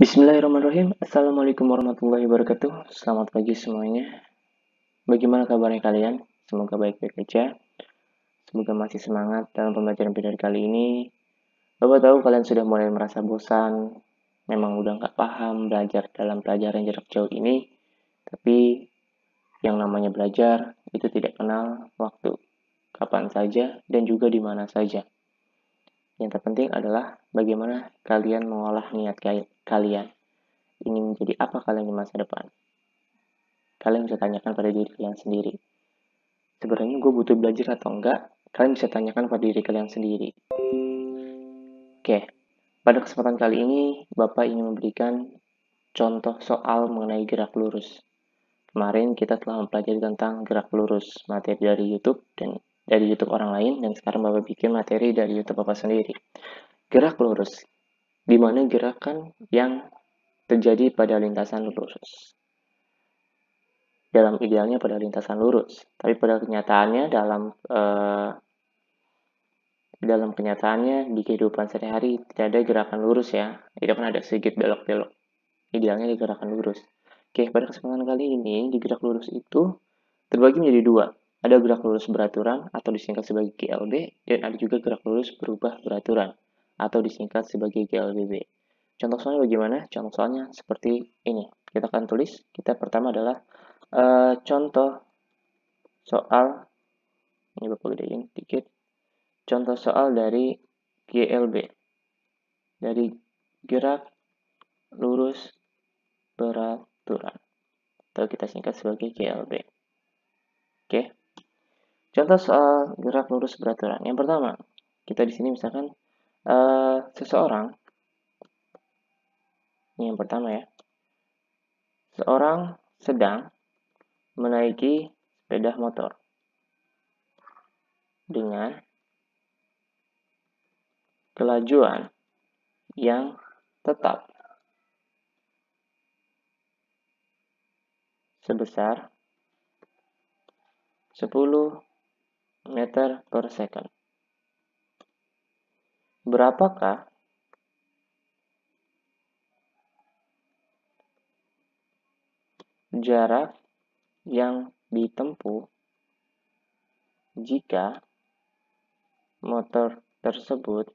Bismillahirrahmanirrahim. Assalamualaikum warahmatullahi wabarakatuh. Selamat pagi semuanya. Bagaimana kabarnya kalian? Semoga baik-baik aja. Semoga masih semangat dalam pembelajaran pilihan kali ini. Bapak tahu kalian sudah mulai merasa bosan, memang udah nggak paham belajar dalam pelajaran jarak jauh ini, tapi yang namanya belajar itu tidak kenal waktu, kapan saja, dan juga di mana saja. Yang terpenting adalah bagaimana kalian mengolah niat kalian. Ingin menjadi apa kalian di masa depan? Kalian bisa tanyakan pada diri kalian sendiri. Sebenarnya gue butuh belajar atau enggak? Kalian bisa tanyakan pada diri kalian sendiri. Oke, pada kesempatan kali ini, Bapak ingin memberikan contoh soal mengenai gerak lurus. Kemarin kita telah mempelajari tentang gerak lurus, materi dari YouTube, dan dari YouTube orang lain dan sekarang Bapak bikin materi dari YouTube Bapak sendiri. Gerak lurus, di mana gerakan yang terjadi pada lintasan lurus. Dalam idealnya pada lintasan lurus, tapi pada kenyataannya dalam uh, dalam kenyataannya di kehidupan sehari-hari tidak ada gerakan lurus ya. Tidak pernah ada sedikit belok-belok. Idealnya di gerakan lurus. Oke, pada kesempatan kali ini di gerak lurus itu terbagi menjadi dua, ada gerak lurus beraturan atau disingkat sebagai GLB dan ada juga gerak lurus berubah beraturan atau disingkat sebagai GLBB. Contoh soalnya bagaimana? Contoh soalnya seperti ini. Kita akan tulis. Kita pertama adalah uh, contoh soal ini Bapak yang, dikit. Contoh soal dari GLB. Dari gerak lurus beraturan atau kita singkat sebagai GLB. Contoh soal gerak lurus beraturan. Yang pertama, kita di sini misalkan uh, seseorang ini yang pertama ya. Seorang sedang menaiki sepeda motor dengan kelajuan yang tetap sebesar 10 meter per second. Berapakah jarak yang ditempuh jika motor tersebut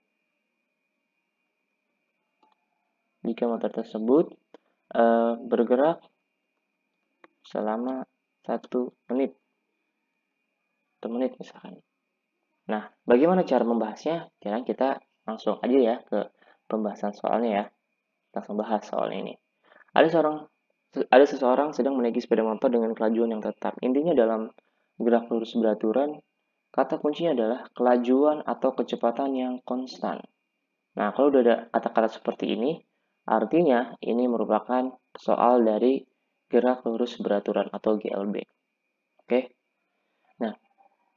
jika motor tersebut uh, bergerak selama satu menit 1 menit misalkan. Nah, bagaimana cara membahasnya? Sekarang kita langsung aja ya ke pembahasan soalnya ya. Langsung bahas soal ini. Ada seorang ada seseorang sedang menaiki sepeda motor dengan kelajuan yang tetap. Intinya dalam gerak lurus beraturan, kata kuncinya adalah kelajuan atau kecepatan yang konstan. Nah, kalau udah ada kata-kata seperti ini, artinya ini merupakan soal dari gerak lurus beraturan atau GLB. Oke,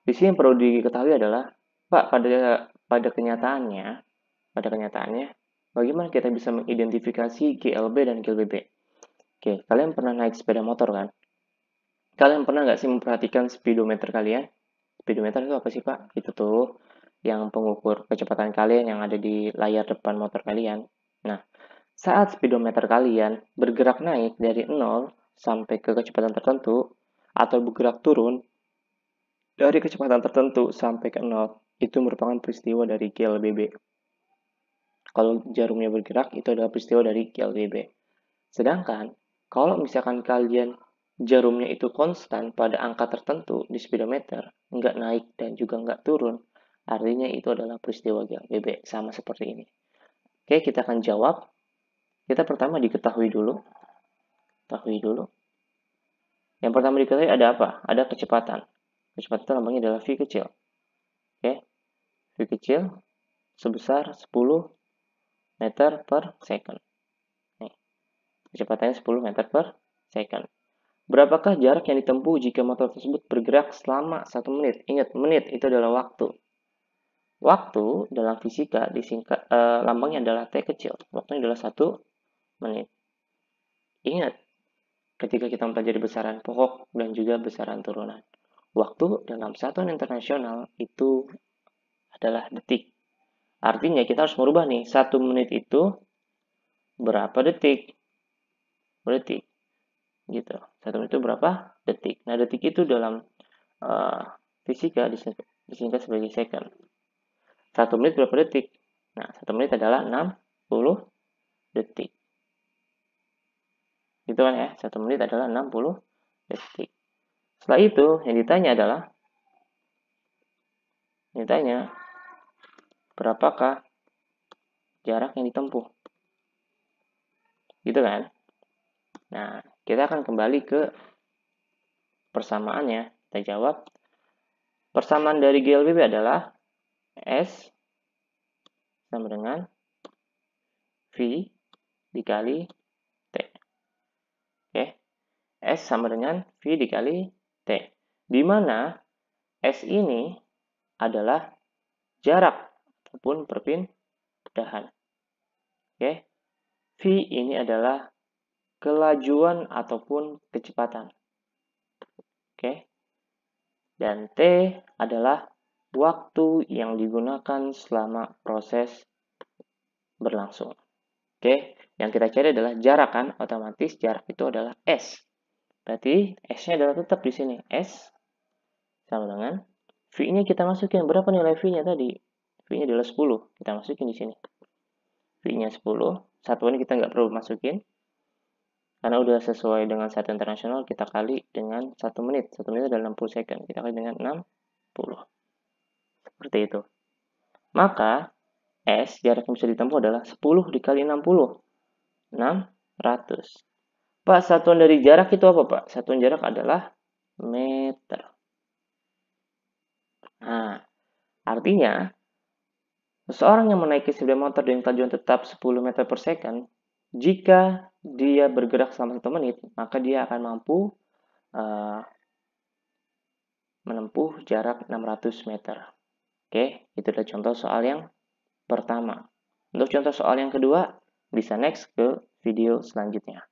di sini yang perlu diketahui adalah, Pak, pada pada kenyataannya, pada kenyataannya, bagaimana kita bisa mengidentifikasi GLB dan GLBB? Oke, kalian pernah naik sepeda motor kan? Kalian pernah nggak sih memperhatikan speedometer kalian? Speedometer itu apa sih, Pak? Itu tuh yang pengukur kecepatan kalian yang ada di layar depan motor kalian. Nah, saat speedometer kalian bergerak naik dari 0 sampai ke kecepatan tertentu atau bergerak turun, dari kecepatan tertentu sampai ke nol itu merupakan peristiwa dari GLBB. Kalau jarumnya bergerak, itu adalah peristiwa dari GLBB. Sedangkan, kalau misalkan kalian jarumnya itu konstan pada angka tertentu di speedometer, nggak naik dan juga nggak turun, artinya itu adalah peristiwa GLBB, sama seperti ini. Oke, kita akan jawab. Kita pertama diketahui dulu. Ketahui dulu. Yang pertama diketahui ada apa? Ada kecepatan cepat itu lambangnya adalah V kecil. Oke, V kecil sebesar 10 meter per second. Nih. Kecepatannya 10 meter per second. Berapakah jarak yang ditempuh jika motor tersebut bergerak selama 1 menit? Ingat, menit itu adalah waktu. Waktu dalam fisika disingkat e, eh, lambangnya adalah t kecil. Waktunya adalah 1 menit. Ingat, ketika kita mempelajari besaran pokok dan juga besaran turunan. Waktu dalam satuan internasional itu adalah detik. Artinya kita harus merubah nih, satu menit itu berapa detik? Detik. Gitu. Satu menit itu berapa detik? Nah, detik itu dalam uh, fisika disingkat sebagai second. Satu menit berapa detik? Nah, satu menit adalah 60 detik. Gitu kan ya, satu menit adalah 60 detik. Setelah itu, yang ditanya adalah, yang ditanya, berapakah jarak yang ditempuh? Gitu kan? Nah, kita akan kembali ke persamaannya. Kita jawab, persamaan dari GLBB adalah S sama dengan V dikali T. Oke, S sama dengan V dikali T. T. Di mana S ini adalah jarak ataupun perpindahan. Oke. V ini adalah kelajuan ataupun kecepatan. Oke. Dan T adalah waktu yang digunakan selama proses berlangsung. Oke, yang kita cari adalah jarak kan, otomatis jarak itu adalah S. Berarti S-nya adalah tetap di sini. S sama dengan V-nya kita masukin. Berapa nilai V-nya tadi? V-nya adalah 10. Kita masukin di sini. V-nya 10. Satuan kita nggak perlu masukin. Karena udah sesuai dengan satu internasional, kita kali dengan satu menit. satu menit adalah 60 second. Kita kali dengan 60. Seperti itu. Maka, S jarak yang bisa ditempuh adalah 10 dikali 60. 600. Pak, satuan dari jarak itu apa, Pak? Satuan jarak adalah meter. Nah, artinya seorang yang menaiki sepeda motor dengan tajuan tetap 10 meter per second, jika dia bergerak selama 1 menit, maka dia akan mampu uh, menempuh jarak 600 meter. Oke, itu adalah contoh soal yang pertama. Untuk contoh soal yang kedua, bisa next ke video selanjutnya.